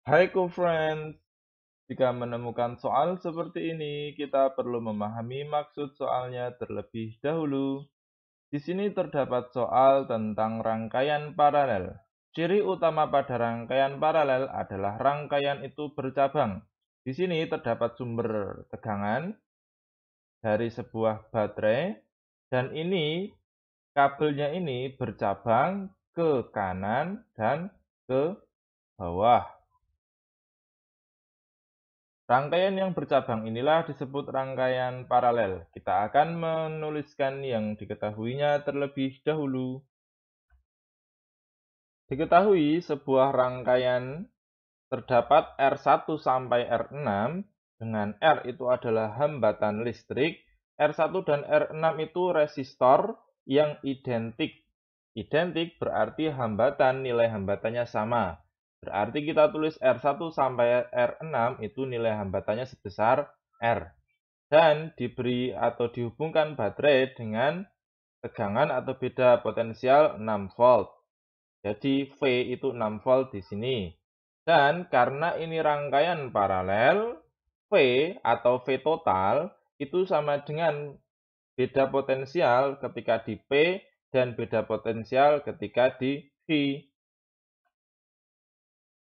Hai co-friends, jika menemukan soal seperti ini, kita perlu memahami maksud soalnya terlebih dahulu. Di sini terdapat soal tentang rangkaian paralel. Ciri utama pada rangkaian paralel adalah rangkaian itu bercabang. Di sini terdapat sumber tegangan dari sebuah baterai, dan ini kabelnya ini bercabang ke kanan dan ke bawah. Rangkaian yang bercabang inilah disebut rangkaian paralel. Kita akan menuliskan yang diketahuinya terlebih dahulu. Diketahui sebuah rangkaian terdapat R1 sampai R6 dengan R itu adalah hambatan listrik, R1 dan R6 itu resistor yang identik. Identik berarti hambatan, nilai hambatannya sama. Berarti kita tulis R1 sampai R6 itu nilai hambatannya sebesar R. Dan diberi atau dihubungkan baterai dengan tegangan atau beda potensial 6 volt. Jadi V itu 6 volt di sini. Dan karena ini rangkaian paralel, V atau V total itu sama dengan beda potensial ketika di P dan beda potensial ketika di V.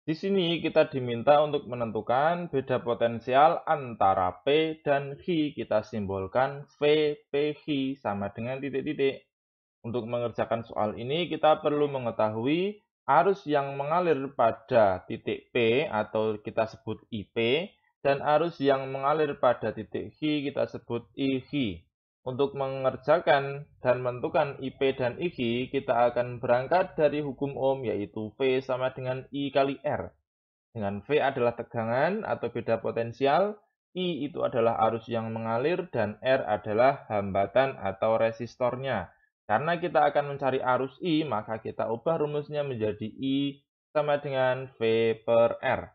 Di sini kita diminta untuk menentukan beda potensial antara P dan H. Kita simbolkan V, P, H sama dengan titik-titik. Untuk mengerjakan soal ini kita perlu mengetahui arus yang mengalir pada titik P atau kita sebut IP dan arus yang mengalir pada titik H kita sebut IQ. Untuk mengerjakan dan menentukan IP dan IG, kita akan berangkat dari hukum ohm yaitu V sama dengan I kali R. Dengan V adalah tegangan atau beda potensial, I itu adalah arus yang mengalir, dan R adalah hambatan atau resistornya. Karena kita akan mencari arus I, maka kita ubah rumusnya menjadi I sama dengan V per R.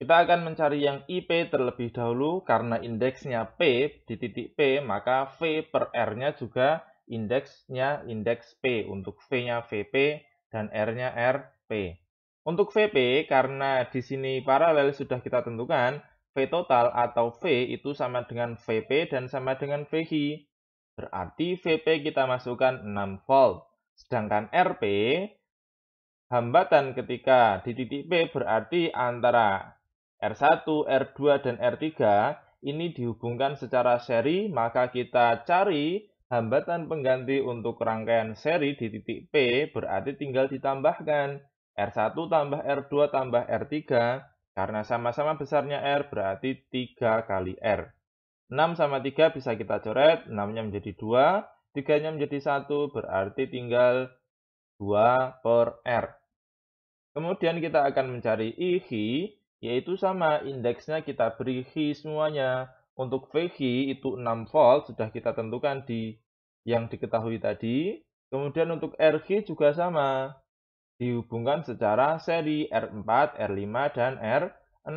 Kita akan mencari yang IP terlebih dahulu karena indeksnya P di titik P, maka V per R-nya juga indeksnya indeks P. Untuk V-nya VP dan R-nya RP. Untuk VP, karena di sini paralel sudah kita tentukan, V total atau V itu sama dengan VP dan sama dengan VH Berarti VP kita masukkan 6 volt. Sedangkan RP, hambatan ketika di titik P berarti antara R1, R2, dan R3 ini dihubungkan secara seri, maka kita cari hambatan pengganti untuk rangkaian seri di titik P berarti tinggal ditambahkan R1 tambah R2 tambah R3 karena sama-sama besarnya R berarti 3 kali R. 6 sama 3 bisa kita coret, 6-nya menjadi 2, 3-nya menjadi 1 berarti tinggal 2 per R. Kemudian kita akan mencari IHI yaitu sama, indeksnya kita beri Hi semuanya. Untuk VHI itu 6 volt, sudah kita tentukan di yang diketahui tadi. Kemudian untuk RG juga sama, dihubungkan secara seri R4, R5, dan R6.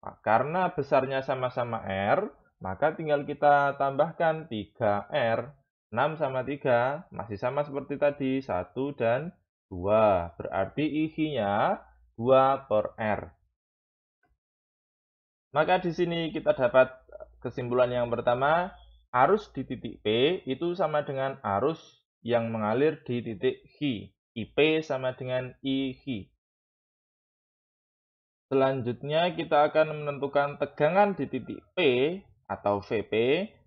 Nah, karena besarnya sama-sama R, maka tinggal kita tambahkan 3R. 6 sama 3 masih sama seperti tadi, 1 dan 2. Berarti IG-nya 2 per R. Maka di sini kita dapat kesimpulan yang pertama, arus di titik P itu sama dengan arus yang mengalir di titik Q. IP sama dengan IQ. Selanjutnya kita akan menentukan tegangan di titik P atau VP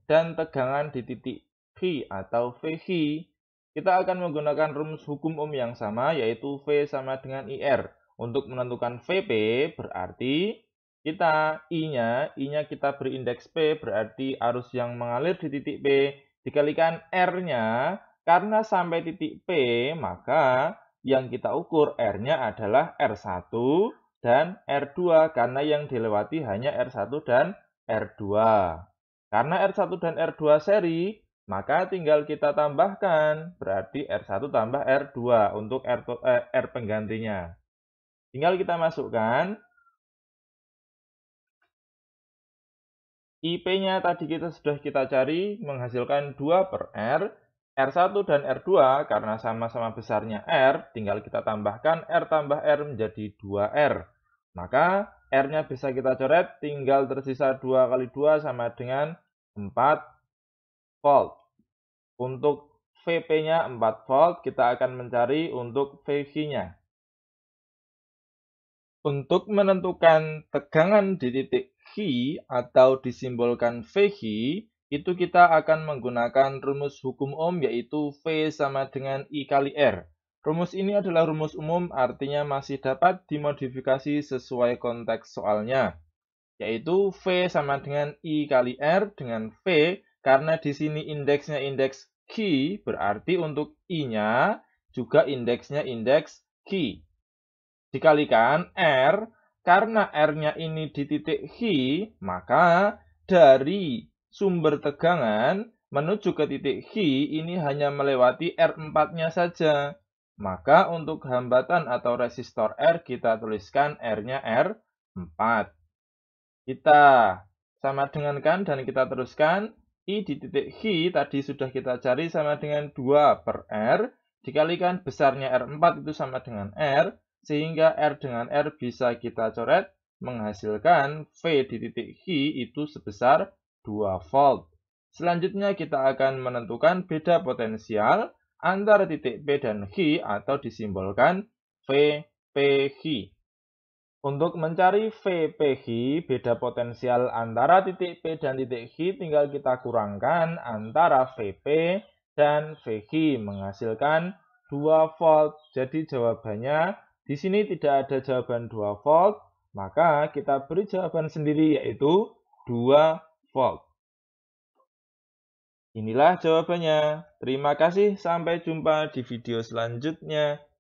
dan tegangan di titik H atau VQ. Kita akan menggunakan rumus hukum Ohm yang sama yaitu V sama dengan IR. Untuk menentukan VP berarti kita I-nya, I-nya kita berindeks P berarti arus yang mengalir di titik P dikalikan R-nya karena sampai titik P maka yang kita ukur R-nya adalah R1 dan R2 karena yang dilewati hanya R1 dan R2. Karena R1 dan R2 seri maka tinggal kita tambahkan berarti R1 tambah R2 untuk R, eh, R penggantinya. Tinggal kita masukkan IP-nya tadi kita sudah kita cari menghasilkan 2 per R. R1 dan R2 karena sama-sama besarnya R, tinggal kita tambahkan R tambah R menjadi 2R. Maka R-nya bisa kita coret, tinggal tersisa 2 kali 2 sama dengan 4 volt. Untuk VP-nya 4 volt, kita akan mencari untuk VV-nya. Untuk menentukan tegangan di titik hi atau disimbolkan vehi, itu kita akan menggunakan rumus hukum Ohm yaitu V sama dengan I kali R. Rumus ini adalah rumus umum artinya masih dapat dimodifikasi sesuai konteks soalnya. Yaitu V sama dengan I kali R dengan V karena di sini indeksnya indeks Ki berarti untuk I-nya juga indeksnya indeks Ki. Dikalikan R karena R-nya ini di titik h, maka dari sumber tegangan menuju ke titik h ini hanya melewati R4-nya saja. Maka untuk hambatan atau resistor R kita tuliskan R-nya R4. Kita sama dengan kan dan kita teruskan. I di titik h tadi sudah kita cari sama dengan 2 per R. Dikalikan besarnya R4 itu sama dengan R sehingga R dengan R bisa kita coret menghasilkan V di titik Q itu sebesar 2 volt. Selanjutnya kita akan menentukan beda potensial antara titik P dan Q atau disimbolkan VPQ. Untuk mencari VPQ, beda potensial antara titik P dan titik Q tinggal kita kurangkan antara VP dan VQ menghasilkan 2 volt. Jadi jawabannya di sini tidak ada jawaban 2 volt, maka kita beri jawaban sendiri yaitu 2 volt. Inilah jawabannya. Terima kasih, sampai jumpa di video selanjutnya.